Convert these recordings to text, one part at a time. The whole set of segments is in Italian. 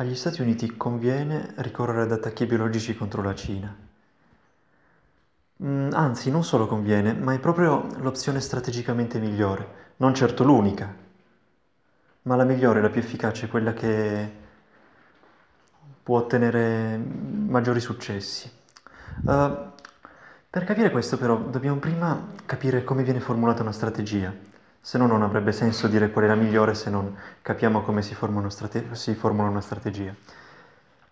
Agli Stati Uniti conviene ricorrere ad attacchi biologici contro la Cina. Mm, anzi, non solo conviene, ma è proprio l'opzione strategicamente migliore, non certo l'unica, ma la migliore, la più efficace, quella che può ottenere maggiori successi. Uh, per capire questo però dobbiamo prima capire come viene formulata una strategia se no non avrebbe senso dire qual è la migliore se non capiamo come si, strate- si formula una strategia.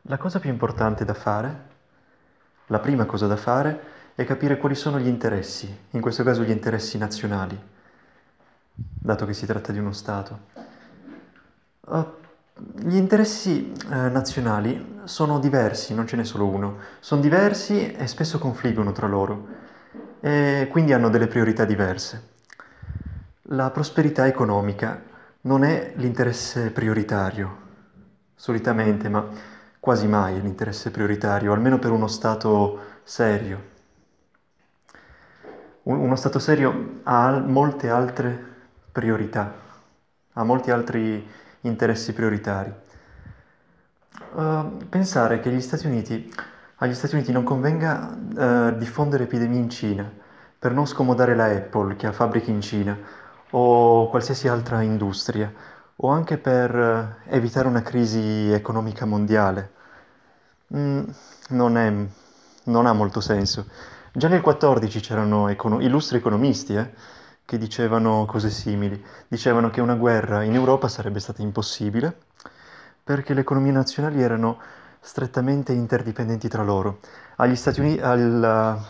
La cosa più importante da fare, la prima cosa da fare, è capire quali sono gli interessi, in questo caso gli interessi nazionali, dato che si tratta di uno Stato. Uh, gli interessi eh, nazionali sono diversi, non ce n'è solo uno, sono diversi e spesso confliggono tra loro e quindi hanno delle priorità diverse. La prosperità economica non è l'interesse prioritario, solitamente, ma quasi mai è l'interesse prioritario, almeno per uno Stato serio. Uno Stato serio ha molte altre priorità, ha molti altri interessi prioritari. Uh, pensare che Stati Uniti, agli Stati Uniti non convenga uh, diffondere epidemie in Cina per non scomodare la Apple che ha fabbriche in Cina o qualsiasi altra industria, o anche per eh, evitare una crisi economica mondiale. Mm, non, è, non, ha molto senso. Già nel 14 c'erano econo- illustri economisti eh, che dicevano cose simili, dicevano che una guerra in Europa sarebbe stata impossibile perché le economie nazionali erano strettamente interdipendenti tra loro. Agli Stati Uniti, al,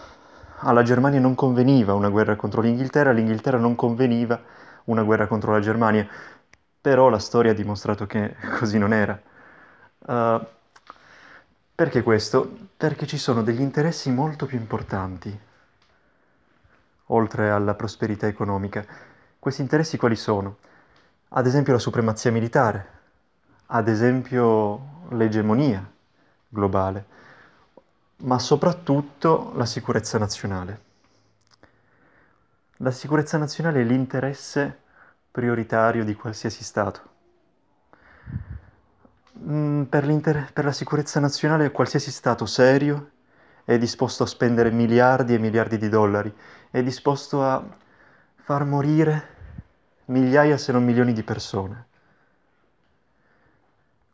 alla Germania non conveniva una guerra contro l'Inghilterra, all'Inghilterra non conveniva una guerra contro la Germania, però la storia ha dimostrato che così non era. Uh, perché questo? Perché ci sono degli interessi molto più importanti, oltre alla prosperità economica. Questi interessi quali sono? Ad esempio la supremazia militare, ad esempio l'egemonia globale ma soprattutto la sicurezza nazionale. La sicurezza nazionale è l'interesse prioritario di qualsiasi Stato. Mm, per, per, la sicurezza nazionale qualsiasi Stato serio è disposto a spendere miliardi e miliardi di dollari, è disposto a far morire migliaia se non milioni di persone.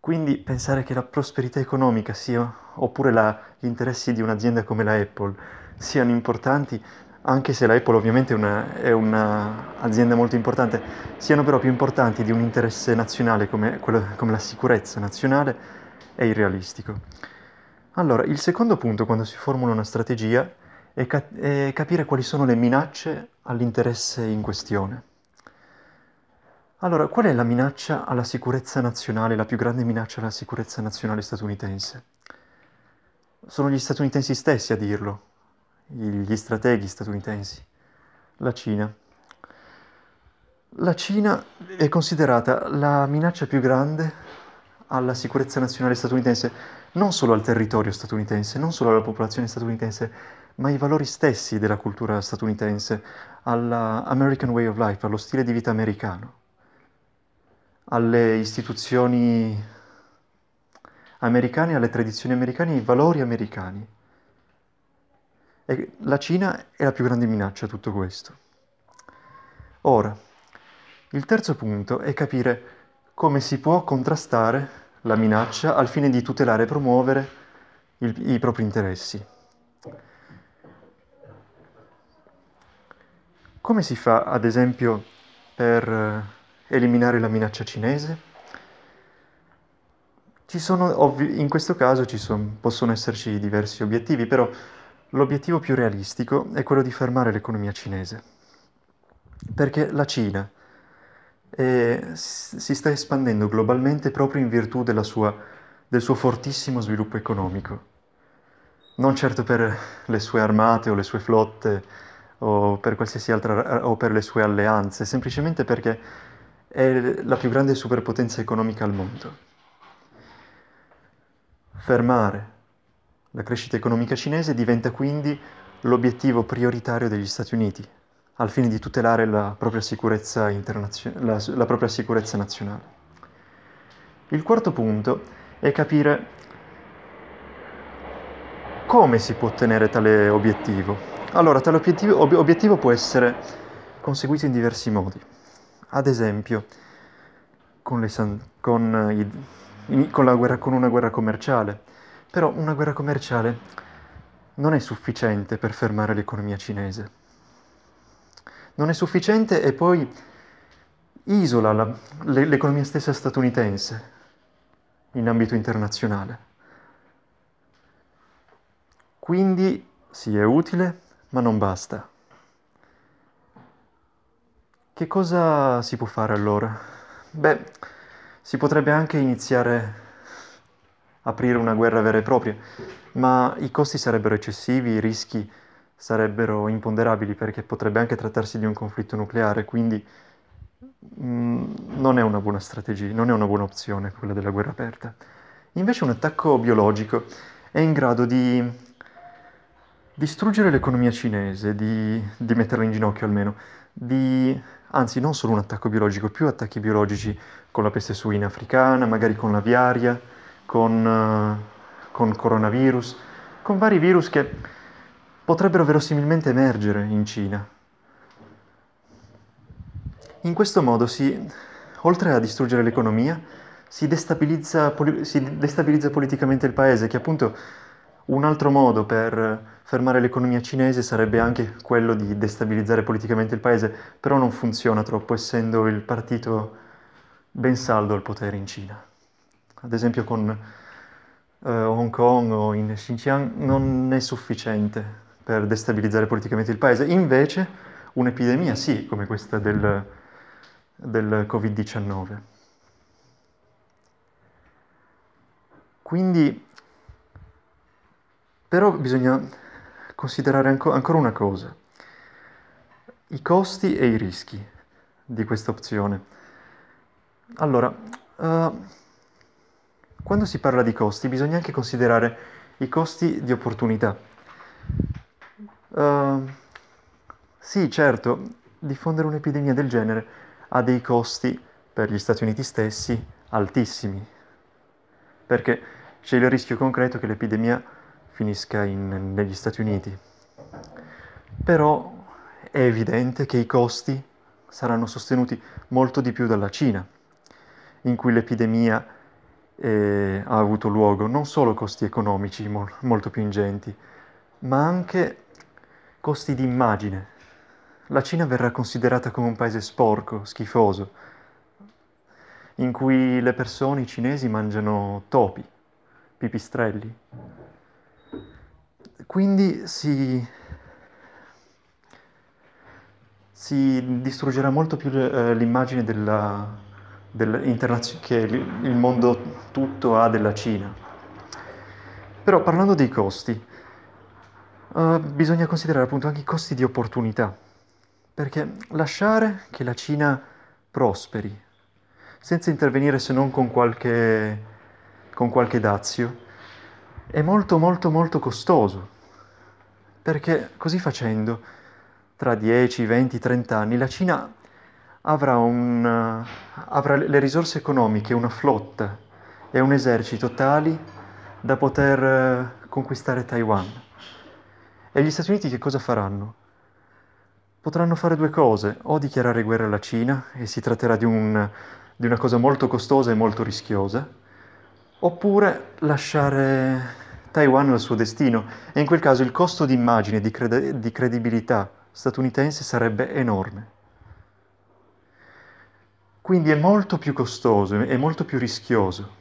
Quindi pensare che la prosperità economica sia, oppure la, gli interessi di un'azienda come la Apple siano importanti, anche se la Apple ovviamente è un'azienda molto importante, siano però più importanti di un interesse nazionale come, quello, come la sicurezza nazionale, è irrealistico. Allora, il secondo punto quando si formula una strategia è, cap- è capire quali sono le minacce all'interesse in questione. Allora, qual è la minaccia alla sicurezza nazionale, la più grande minaccia alla sicurezza nazionale statunitense? Sono gli statunitensi stessi a dirlo, gli strateghi statunitensi, la Cina. La Cina è considerata la minaccia più grande alla sicurezza nazionale statunitense, non solo al territorio statunitense, non solo alla popolazione statunitense, ma ai valori stessi della cultura statunitense, all'American Way of Life, allo stile di vita americano alle istituzioni americane, alle tradizioni americane, ai valori americani. E la Cina è la più grande minaccia a tutto questo. Ora, il terzo punto è capire come si può contrastare la minaccia al fine di tutelare e promuovere il, i propri interessi. Come si fa, ad esempio, per eh, eliminare la minaccia cinese. Ovvi- in questo caso son- possono esserci diversi obiettivi, però l'obiettivo più realistico è quello di fermare l'economia cinese, perché la Cina eh, si sta espandendo globalmente proprio in virtù sua, del suo fortissimo sviluppo economico, non certo per le sue armate o le sue flotte o per, altra, o per le sue alleanze, semplicemente perché è la più grande superpotenza economica al mondo. Fermare la crescita economica cinese diventa quindi l'obiettivo prioritario degli Stati Uniti, al fine di tutelare la propria sicurezza, internazio- la, la propria sicurezza nazionale. Il quarto punto è capire come si può ottenere tale obiettivo. Allora, tale obiettivo, ob- obiettivo può essere conseguito in diversi modi. Ad esempio, con, san- con, eh, i- in- con, guerra- con una guerra commerciale. Però una guerra commerciale non è sufficiente per fermare l'economia cinese. Non è sufficiente e poi isola la, le, l'economia stessa statunitense in ambito internazionale. Quindi sì, è utile, ma non basta. Che cosa si può fare allora? Beh, si potrebbe anche iniziare a aprire una guerra vera e propria, ma i costi sarebbero eccessivi, i rischi sarebbero imponderabili perché potrebbe anche trattarsi di un conflitto nucleare, quindi mm, non è una buona strategia, non è una buona opzione quella della guerra aperta. Invece un attacco biologico è in grado di distruggere l'economia cinese, di, di, metterla in ginocchio almeno, di, anzi non solo un attacco biologico, più attacchi biologici con la peste suina africana, magari con l'aviaria, con, eh, con coronavirus, con vari virus che potrebbero verosimilmente emergere in Cina. In questo modo si, oltre a distruggere l'economia, si destabilizza, si destabilizza politicamente il paese, che è appunto un altro modo per fermare l'economia cinese sarebbe anche quello di destabilizzare politicamente il paese, però non funziona troppo essendo il partito ben saldo al potere in Cina. Ad esempio con eh, Hong Kong o in Xinjiang non è sufficiente per destabilizzare politicamente il paese, invece un'epidemia sì, come questa del, del Covid-19. Quindi, però bisogna considerare anco- ancora una cosa, i costi e i rischi di questa opzione. Allora, uh, quando si parla di costi bisogna anche considerare i costi di opportunità. Uh, sì, certo, diffondere un'epidemia del genere ha dei costi per gli Stati Uniti stessi altissimi, perché c'è il rischio concreto che l'epidemia finisca in, negli Stati Uniti. Però è evidente che i costi saranno sostenuti molto di più dalla Cina, in cui l'epidemia eh, ha avuto luogo, non solo costi economici mo- molto più ingenti, ma anche costi di immagine. La Cina verrà considerata come un paese sporco, schifoso, in cui le persone, i cinesi, mangiano topi, pipistrelli quindi si, si distruggerà molto più eh, l'immagine della, della che il mondo tutto ha della Cina. Però parlando dei costi, eh, bisogna considerare appunto anche i costi di opportunità, perché lasciare che la Cina prosperi, senza intervenire se non con qualche, con qualche dazio, è molto molto molto costoso perché così facendo, tra 10, 20, 30 anni, la Cina avrà, un, eh, avrà le risorse economiche, una flotta e un esercito tali da poter eh, conquistare Taiwan. E gli Stati Uniti che cosa faranno? Potranno fare due cose, o dichiarare guerra alla Cina, e si tratterà di, un, di una cosa molto costosa e molto rischiosa, oppure lasciare Taiwan ha il suo destino e in quel caso il costo di immagine e di, credi- di credibilità statunitense sarebbe enorme. Quindi è molto più costoso, è molto più rischioso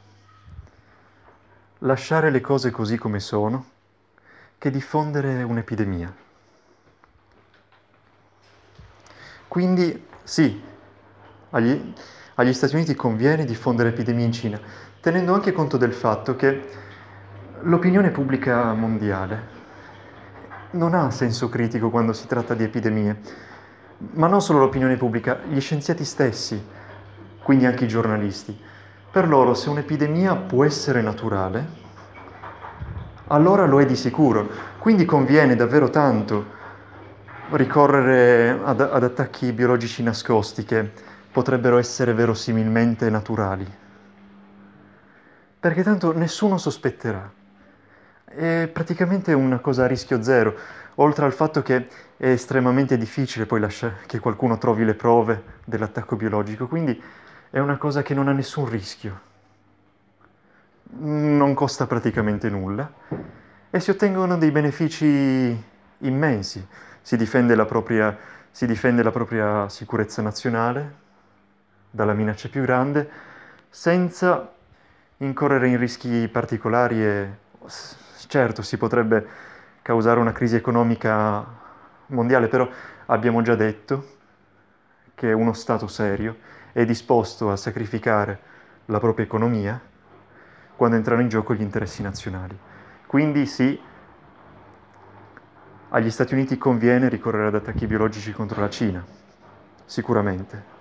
lasciare le cose così come sono che diffondere un'epidemia. Quindi sì, agli, agli Stati Uniti conviene diffondere epidemie in Cina, tenendo anche conto del fatto che L'opinione pubblica mondiale non ha senso critico quando si tratta di epidemie, ma non solo l'opinione pubblica, gli scienziati stessi, quindi anche i giornalisti. Per loro se un'epidemia può essere naturale, allora lo è di sicuro, quindi conviene davvero tanto ricorrere ad, ad attacchi biologici nascosti che potrebbero essere verosimilmente naturali, perché tanto nessuno sospetterà è praticamente una cosa a rischio zero, oltre al fatto che è estremamente difficile poi lasciare che qualcuno trovi le prove dell'attacco biologico, quindi è una cosa che non ha nessun rischio. Non costa praticamente nulla e si ottengono dei benefici immensi. Si difende la propria, difende la propria sicurezza nazionale dalla minaccia più grande senza incorrere in rischi particolari e certo si potrebbe causare una crisi economica mondiale, però abbiamo già detto che uno Stato serio è disposto a sacrificare la propria economia quando entrano in gioco gli interessi nazionali. Quindi sì, agli Stati Uniti conviene ricorrere ad attacchi biologici contro la Cina, sicuramente.